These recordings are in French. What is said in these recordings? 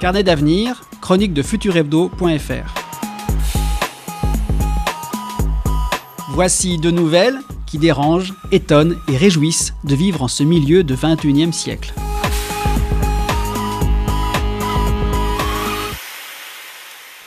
Carnet d'avenir, chronique de futurhebdo.fr. Voici deux nouvelles qui dérangent, étonnent et réjouissent de vivre en ce milieu de 21e siècle.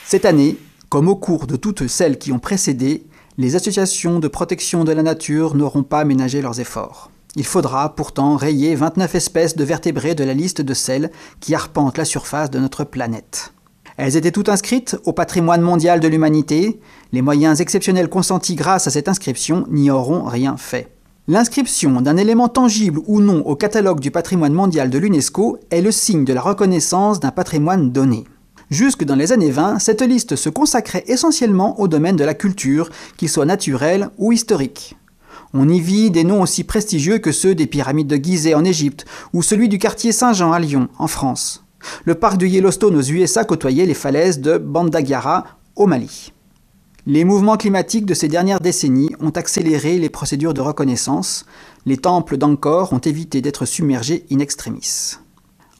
Cette année, comme au cours de toutes celles qui ont précédé, les associations de protection de la nature n'auront pas ménagé leurs efforts. Il faudra pourtant rayer 29 espèces de vertébrés de la liste de celles qui arpentent la surface de notre planète. Elles étaient toutes inscrites au patrimoine mondial de l'humanité. Les moyens exceptionnels consentis grâce à cette inscription n'y auront rien fait. L'inscription d'un élément tangible ou non au catalogue du patrimoine mondial de l'UNESCO est le signe de la reconnaissance d'un patrimoine donné. Jusque dans les années 20, cette liste se consacrait essentiellement au domaine de la culture, qu'il soit naturel ou historique. On y vit des noms aussi prestigieux que ceux des pyramides de Gizeh en Égypte ou celui du quartier Saint-Jean à Lyon, en France. Le parc de Yellowstone aux USA côtoyait les falaises de Bandagara au Mali. Les mouvements climatiques de ces dernières décennies ont accéléré les procédures de reconnaissance. Les temples d'Angkor ont évité d'être submergés in extremis.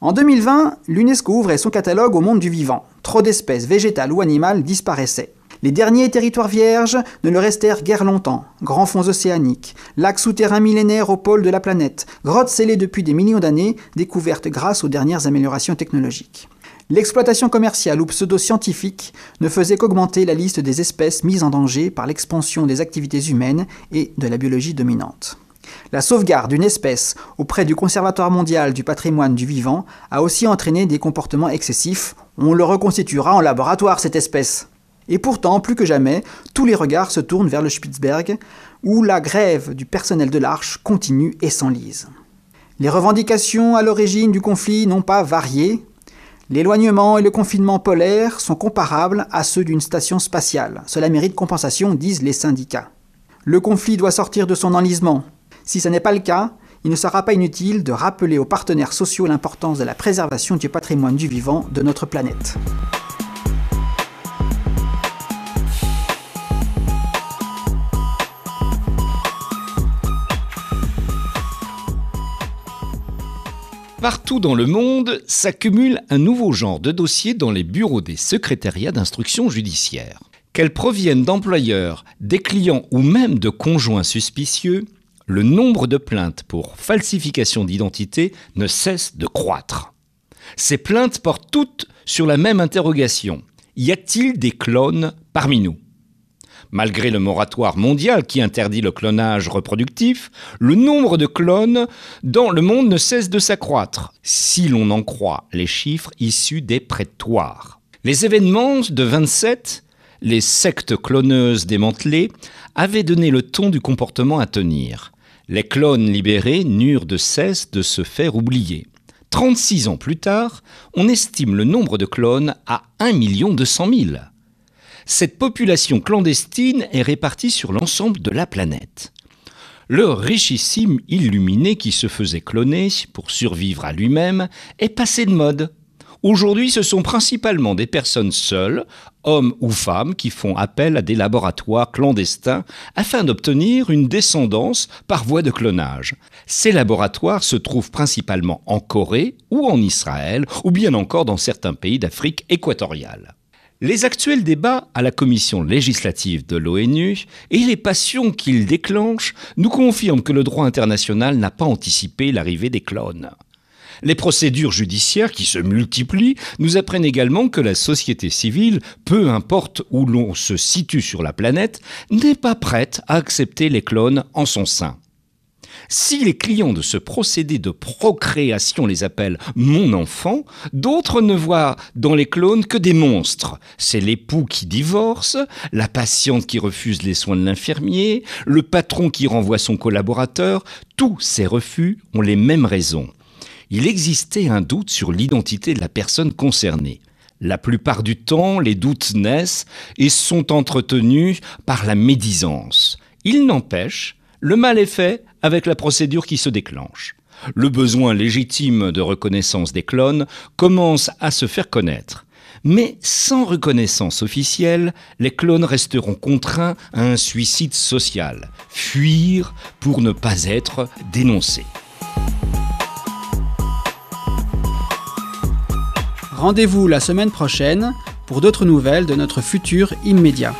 En 2020, l'UNESCO ouvrait son catalogue au monde du vivant. Trop d'espèces végétales ou animales disparaissaient. Les derniers territoires vierges ne le restèrent guère longtemps. Grands fonds océaniques, lacs souterrains millénaires au pôle de la planète, grottes scellées depuis des millions d'années, découvertes grâce aux dernières améliorations technologiques. L'exploitation commerciale ou pseudo-scientifique ne faisait qu'augmenter la liste des espèces mises en danger par l'expansion des activités humaines et de la biologie dominante. La sauvegarde d'une espèce auprès du Conservatoire mondial du patrimoine du vivant a aussi entraîné des comportements excessifs. On le reconstituera en laboratoire, cette espèce. Et pourtant, plus que jamais, tous les regards se tournent vers le Spitzberg, où la grève du personnel de l'Arche continue et s'enlise. Les revendications à l'origine du conflit n'ont pas varié. L'éloignement et le confinement polaire sont comparables à ceux d'une station spatiale. Cela mérite compensation, disent les syndicats. Le conflit doit sortir de son enlisement. Si ce n'est pas le cas, il ne sera pas inutile de rappeler aux partenaires sociaux l'importance de la préservation du patrimoine du vivant de notre planète. Partout dans le monde s'accumule un nouveau genre de dossiers dans les bureaux des secrétariats d'instruction judiciaire. Qu'elles proviennent d'employeurs, des clients ou même de conjoints suspicieux, le nombre de plaintes pour falsification d'identité ne cesse de croître. Ces plaintes portent toutes sur la même interrogation. Y a-t-il des clones parmi nous Malgré le moratoire mondial qui interdit le clonage reproductif, le nombre de clones dans le monde ne cesse de s'accroître, si l'on en croit les chiffres issus des prétoires. Les événements de 27, les sectes cloneuses démantelées, avaient donné le ton du comportement à tenir. Les clones libérés n'eurent de cesse de se faire oublier. 36 ans plus tard, on estime le nombre de clones à 1 200 000. Cette population clandestine est répartie sur l'ensemble de la planète. Le richissime illuminé qui se faisait cloner pour survivre à lui-même est passé de mode. Aujourd'hui, ce sont principalement des personnes seules, hommes ou femmes, qui font appel à des laboratoires clandestins afin d'obtenir une descendance par voie de clonage. Ces laboratoires se trouvent principalement en Corée ou en Israël, ou bien encore dans certains pays d'Afrique équatoriale. Les actuels débats à la commission législative de l'ONU et les passions qu'ils déclenchent nous confirment que le droit international n'a pas anticipé l'arrivée des clones. Les procédures judiciaires qui se multiplient nous apprennent également que la société civile, peu importe où l'on se situe sur la planète, n'est pas prête à accepter les clones en son sein. Si les clients de ce procédé de procréation les appellent mon enfant, d'autres ne voient dans les clones que des monstres. C'est l'époux qui divorce, la patiente qui refuse les soins de l'infirmier, le patron qui renvoie son collaborateur, tous ces refus ont les mêmes raisons. Il existait un doute sur l'identité de la personne concernée. La plupart du temps, les doutes naissent et sont entretenus par la médisance. Il n'empêche, le mal est fait, avec la procédure qui se déclenche. Le besoin légitime de reconnaissance des clones commence à se faire connaître. Mais sans reconnaissance officielle, les clones resteront contraints à un suicide social, fuir pour ne pas être dénoncés. Rendez-vous la semaine prochaine pour d'autres nouvelles de notre futur immédiat.